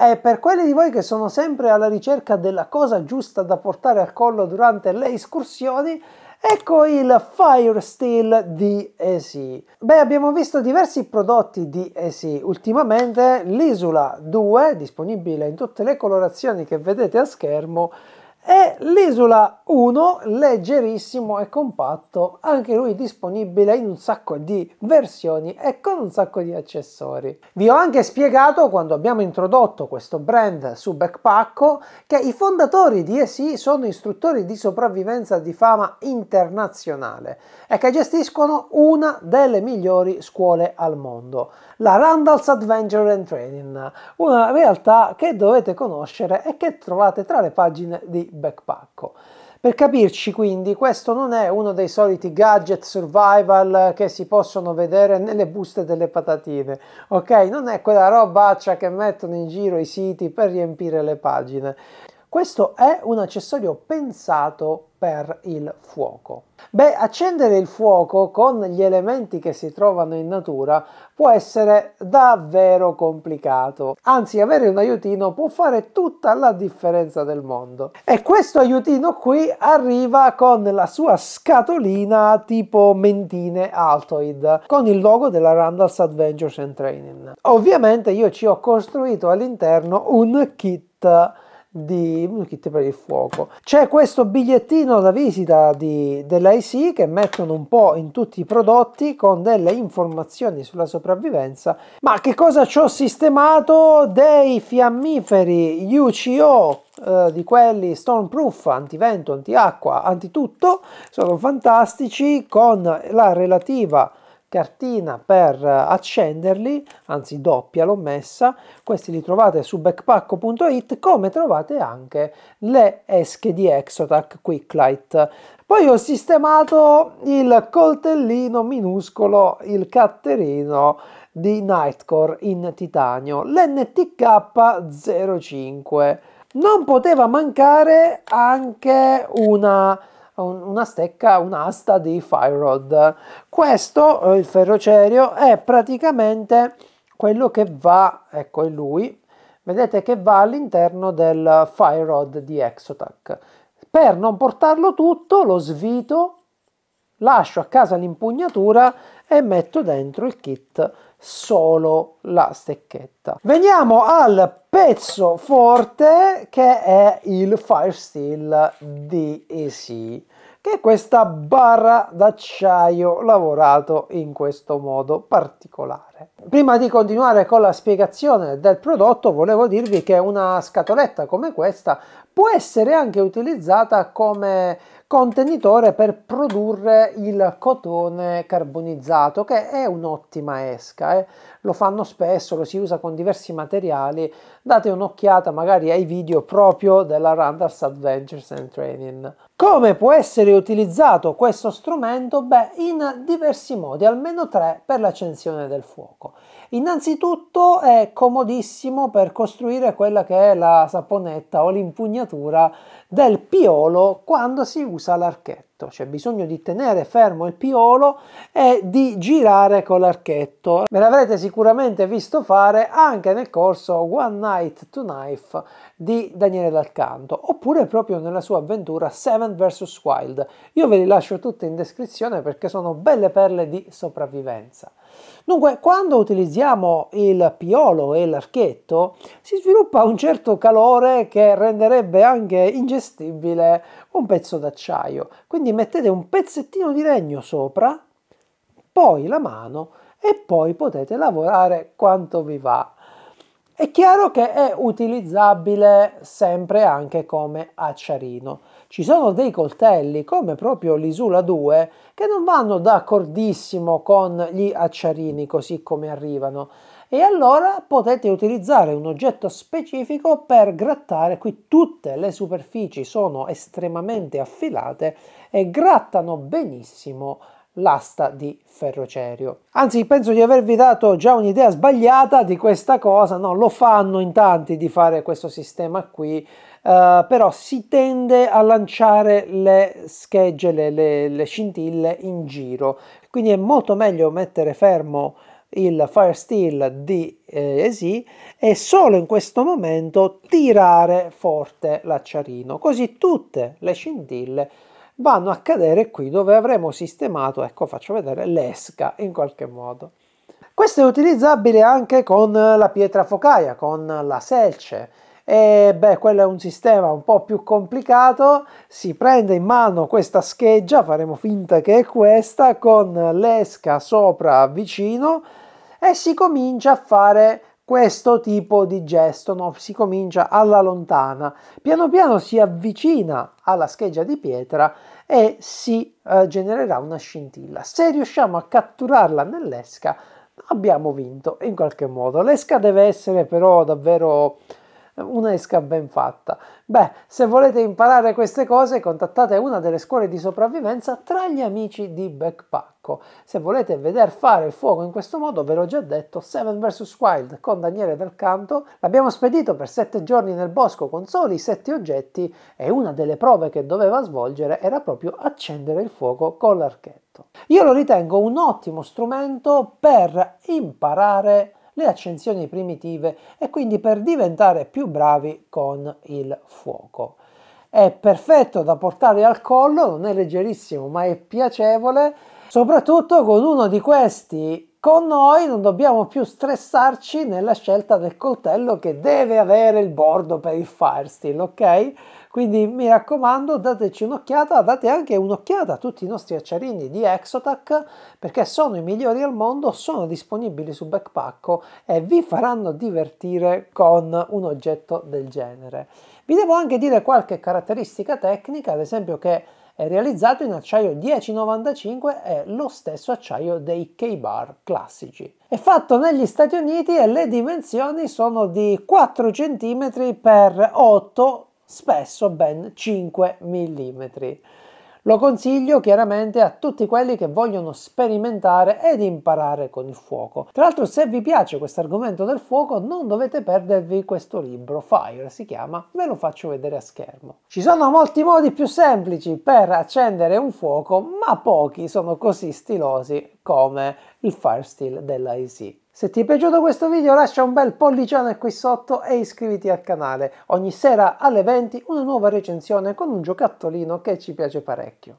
E per quelli di voi che sono sempre alla ricerca della cosa giusta da portare al collo durante le escursioni, Ecco il Fire Steel di ESI. Beh, abbiamo visto diversi prodotti di ESI. Ultimamente l'Isula 2, disponibile in tutte le colorazioni che vedete a schermo, e l'isola 1, leggerissimo e compatto, anche lui disponibile in un sacco di versioni e con un sacco di accessori. Vi ho anche spiegato quando abbiamo introdotto questo brand su Backpacko che i fondatori di ESI sono istruttori di sopravvivenza di fama internazionale e che gestiscono una delle migliori scuole al mondo, la Randall's Adventure and Training, una realtà che dovete conoscere e che trovate tra le pagine di backpacko. Per capirci quindi, questo non è uno dei soliti gadget survival che si possono vedere nelle buste delle patatine, ok? Non è quella robaccia che mettono in giro i siti per riempire le pagine. Questo è un accessorio pensato per il fuoco. Beh, accendere il fuoco con gli elementi che si trovano in natura può essere davvero complicato. Anzi, avere un aiutino può fare tutta la differenza del mondo. E questo aiutino qui arriva con la sua scatolina tipo mentine Altoid, con il logo della Randall's Adventures and Training. Ovviamente io ci ho costruito all'interno un kit di kit per il fuoco. C'è questo bigliettino da visita di, dell'IC che mettono un po' in tutti i prodotti con delle informazioni sulla sopravvivenza. Ma che cosa ci ho sistemato? Dei fiammiferi UCO eh, di quelli stormproof, antivento, antiacqua, antitutto, sono fantastici con la relativa cartina per accenderli, anzi doppia l'ho messa, questi li trovate su backpack.it come trovate anche le esche di Exotac Quicklight. Poi ho sistemato il coltellino minuscolo, il catterino di Nightcore in titanio, l'NTK05. Non poteva mancare anche una una stecca, un'asta di fire rod. Questo, eh, il ferrocerio, è praticamente quello che va, ecco è lui, vedete che va all'interno del fire rod di Exotac. Per non portarlo tutto lo svito lascio a casa l'impugnatura e metto dentro il kit solo la stecchetta. Veniamo al pezzo forte che è il Fire Steel DEC che è questa barra d'acciaio lavorato in questo modo particolare. Prima di continuare con la spiegazione del prodotto volevo dirvi che una scatoletta come questa può essere anche utilizzata come contenitore per produrre il cotone carbonizzato che è un'ottima esca eh. lo fanno spesso lo si usa con diversi materiali date un'occhiata magari ai video proprio della Randall's Adventures and Training come può essere utilizzato questo strumento? Beh, in diversi modi, almeno tre per l'accensione del fuoco. Innanzitutto è comodissimo per costruire quella che è la saponetta o l'impugnatura del piolo quando si usa l'archetto l'archetto, c'è bisogno di tenere fermo il piolo e di girare con l'archetto. Me l'avrete sicuramente visto fare anche nel corso One Night to Knife di Daniele D'Alcanto, oppure proprio nella sua avventura Seven vs Wild. Io ve li lascio tutti in descrizione perché sono belle perle di sopravvivenza. Dunque, quando utilizziamo il piolo e l'archetto, si sviluppa un certo calore che renderebbe anche ingestibile un pezzo d'acciaio. Quindi mettete un pezzettino di legno sopra, poi la mano e poi potete lavorare quanto vi va. È chiaro che è utilizzabile sempre anche come acciarino. Ci sono dei coltelli, come proprio l'Isula 2, che non vanno d'accordissimo con gli acciarini così come arrivano e allora potete utilizzare un oggetto specifico per grattare. Qui tutte le superfici sono estremamente affilate e grattano benissimo l'asta di Ferrocerio. Anzi, penso di avervi dato già un'idea sbagliata di questa cosa, no, lo fanno in tanti di fare questo sistema qui, eh, però si tende a lanciare le schegge, le, le, le scintille in giro, quindi è molto meglio mettere fermo il Fire Steel di eh, Esi e solo in questo momento tirare forte l'acciarino, così tutte le scintille vanno a cadere qui dove avremo sistemato, ecco faccio vedere, l'esca in qualche modo. Questo è utilizzabile anche con la pietra focaia, con la selce. E beh, quello è un sistema un po' più complicato. Si prende in mano questa scheggia, faremo finta che è questa, con l'esca sopra vicino e si comincia a fare questo tipo di gesto no? si comincia alla lontana, piano piano si avvicina alla scheggia di pietra e si eh, genererà una scintilla. Se riusciamo a catturarla nell'esca abbiamo vinto in qualche modo. L'esca deve essere però davvero una esca ben fatta. Beh, se volete imparare queste cose, contattate una delle scuole di sopravvivenza tra gli amici di Backpacko. Se volete veder fare il fuoco in questo modo, ve l'ho già detto, Seven vs Wild con Daniele Del Canto. L'abbiamo spedito per sette giorni nel bosco con soli sette oggetti e una delle prove che doveva svolgere era proprio accendere il fuoco con l'archetto. Io lo ritengo un ottimo strumento per imparare le accensioni primitive e quindi per diventare più bravi con il fuoco. È perfetto da portare al collo, non è leggerissimo ma è piacevole, soprattutto con uno di questi con noi non dobbiamo più stressarci nella scelta del coltello che deve avere il bordo per il firesteel, ok? Quindi mi raccomando, dateci un'occhiata, date anche un'occhiata a tutti i nostri acciarini di Exotac perché sono i migliori al mondo, sono disponibili su Backpacko e vi faranno divertire con un oggetto del genere. Vi devo anche dire qualche caratteristica tecnica, ad esempio che è realizzato in acciaio 1095 è lo stesso acciaio dei K-Bar classici. È fatto negli Stati Uniti e le dimensioni sono di 4 cm x 8 cm spesso ben 5 mm. Lo consiglio chiaramente a tutti quelli che vogliono sperimentare ed imparare con il fuoco. Tra l'altro se vi piace questo argomento del fuoco non dovete perdervi questo libro, Fire si chiama, ve lo faccio vedere a schermo. Ci sono molti modi più semplici per accendere un fuoco, ma pochi sono così stilosi come il Fire Steel della Easy. Se ti è piaciuto questo video lascia un bel pollicione qui sotto e iscriviti al canale. Ogni sera alle 20 una nuova recensione con un giocattolino che ci piace parecchio.